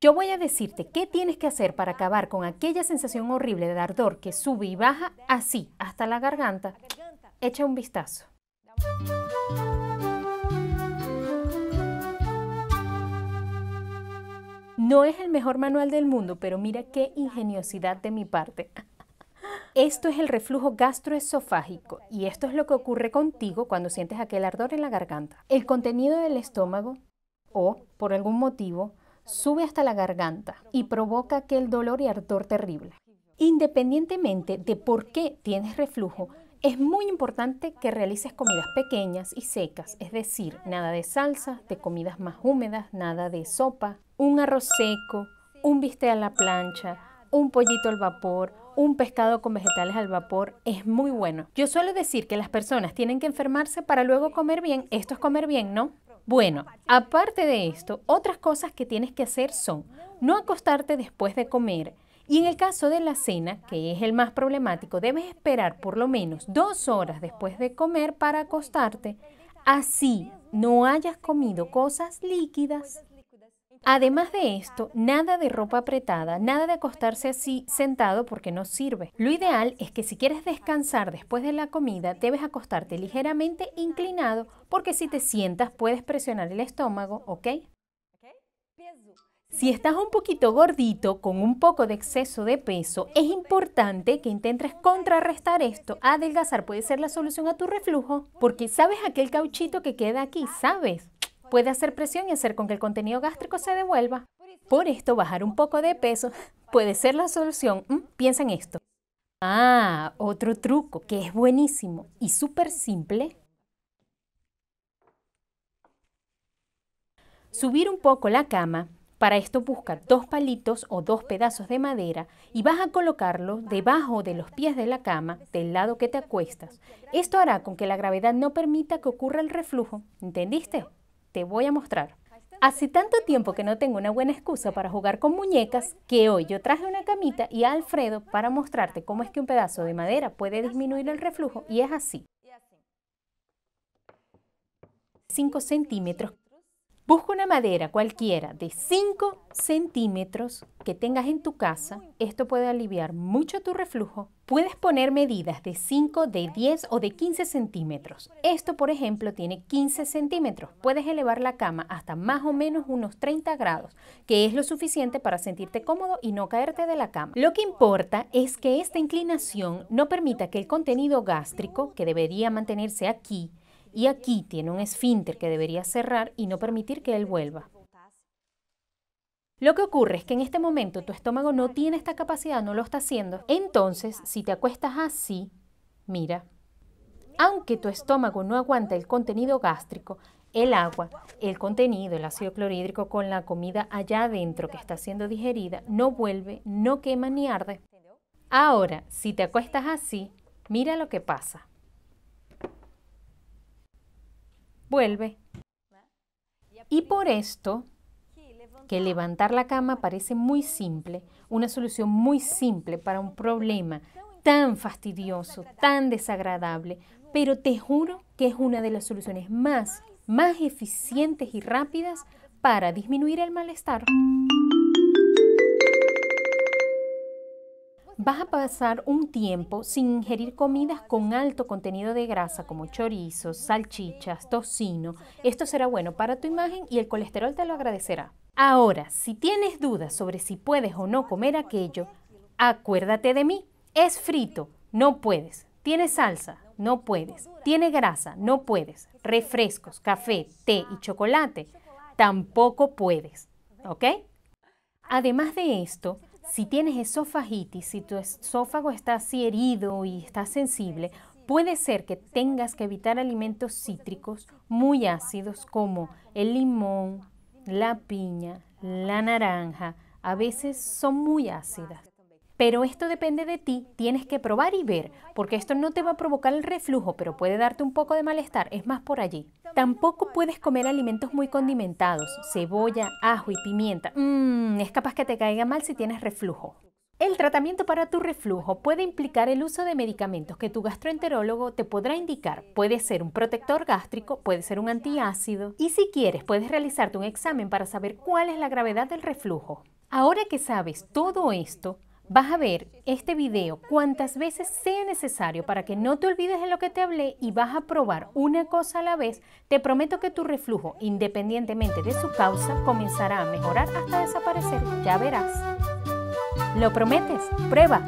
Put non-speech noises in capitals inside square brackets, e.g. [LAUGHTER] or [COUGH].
Yo voy a decirte qué tienes que hacer para acabar con aquella sensación horrible de ardor que sube y baja así hasta la garganta. Echa un vistazo. No es el mejor manual del mundo, pero mira qué ingeniosidad de mi parte. [LAUGHS] Esto es el reflujo gastroesofágico y esto es lo que ocurre contigo cuando sientes aquel ardor en la garganta. El contenido del estómago o, por algún motivo, sube hasta la garganta y provoca aquel dolor y ardor terrible. Independientemente de por qué tienes reflujo, es muy importante que realices comidas pequeñas y secas, es decir, nada de salsa, de comidas más húmedas, nada de sopa, un arroz seco, un bistec a la plancha, un pollito al vapor, un pescado con vegetales al vapor es muy bueno. Yo suelo decir que las personas tienen que enfermarse para luego comer bien. Esto es comer bien, ¿no? Bueno, aparte de esto, otras cosas que tienes que hacer son no acostarte después de comer, y en el caso de la cena, que es el más problemático, debes esperar por lo menos dos horas después de comer para acostarte. Así no hayas comido cosas líquidas. Además de esto, nada de ropa apretada, nada de acostarse así sentado porque no sirve. Lo ideal es que si quieres descansar después de la comida, debes acostarte ligeramente inclinado porque si te sientas puedes presionar el estómago, ¿ok? Si estás un poquito gordito, con un poco de exceso de peso, es importante que intentes contrarrestar esto. Adelgazar puede ser la solución a tu reflujo, porque sabes aquel cauchito que queda aquí, ¿sabes? puede hacer presión y hacer con que el contenido gástrico se devuelva. Por esto, bajar un poco de peso puede ser la solución. Mm, piensa en esto. Ah, otro truco que es buenísimo y súper simple. Subir un poco la cama. Para esto busca dos palitos o dos pedazos de madera y vas a colocarlo debajo de los pies de la cama, del lado que te acuestas. Esto hará con que la gravedad no permita que ocurra el reflujo. ¿Entendiste? voy a mostrar. Hace tanto tiempo que no tengo una buena excusa para jugar con muñecas que hoy yo traje una camita y a Alfredo para mostrarte cómo es que un pedazo de madera puede disminuir el reflujo y es así. 5 centímetros Busca una madera cualquiera de 5 centímetros que tengas en tu casa. Esto puede aliviar mucho tu reflujo. Puedes poner medidas de 5, de 10 o de 15 centímetros. Esto, por ejemplo, tiene 15 centímetros. Puedes elevar la cama hasta más o menos unos 30 grados, que es lo suficiente para sentirte cómodo y no caerte de la cama. Lo que importa es que esta inclinación no permita que el contenido gástrico, que debería mantenerse aquí, y aquí tiene un esfínter que debería cerrar y no permitir que él vuelva. Lo que ocurre es que en este momento tu estómago no tiene esta capacidad, no lo está haciendo. Entonces, si te acuestas así, mira, aunque tu estómago no aguanta el contenido gástrico, el agua, el contenido, el ácido clorhídrico con la comida allá adentro que está siendo digerida, no vuelve, no quema ni arde. Ahora, si te acuestas así, mira lo que pasa. vuelve. Y por esto, que levantar la cama parece muy simple, una solución muy simple para un problema tan fastidioso, tan desagradable, pero te juro que es una de las soluciones más, más eficientes y rápidas para disminuir el malestar. Vas a pasar un tiempo sin ingerir comidas con alto contenido de grasa como chorizos, salchichas, tocino. Esto será bueno para tu imagen y el colesterol te lo agradecerá. Ahora, si tienes dudas sobre si puedes o no comer aquello, acuérdate de mí. Es frito, no puedes. Tiene salsa, no puedes. Tiene grasa, no puedes. Refrescos, café, té y chocolate, tampoco puedes. ¿Ok? Además de esto, si tienes esofagitis, si tu esófago está así herido y está sensible, puede ser que tengas que evitar alimentos cítricos muy ácidos como el limón, la piña, la naranja. A veces son muy ácidas. Pero esto depende de ti, tienes que probar y ver, porque esto no te va a provocar el reflujo, pero puede darte un poco de malestar, es más por allí. Tampoco puedes comer alimentos muy condimentados, cebolla, ajo y pimienta. Mmm, es capaz que te caiga mal si tienes reflujo. El tratamiento para tu reflujo puede implicar el uso de medicamentos que tu gastroenterólogo te podrá indicar. Puede ser un protector gástrico, puede ser un antiácido y si quieres puedes realizarte un examen para saber cuál es la gravedad del reflujo. Ahora que sabes todo esto, Vas a ver este video cuantas veces sea necesario para que no te olvides de lo que te hablé y vas a probar una cosa a la vez. Te prometo que tu reflujo, independientemente de su causa, comenzará a mejorar hasta desaparecer. Ya verás. ¿Lo prometes? Prueba.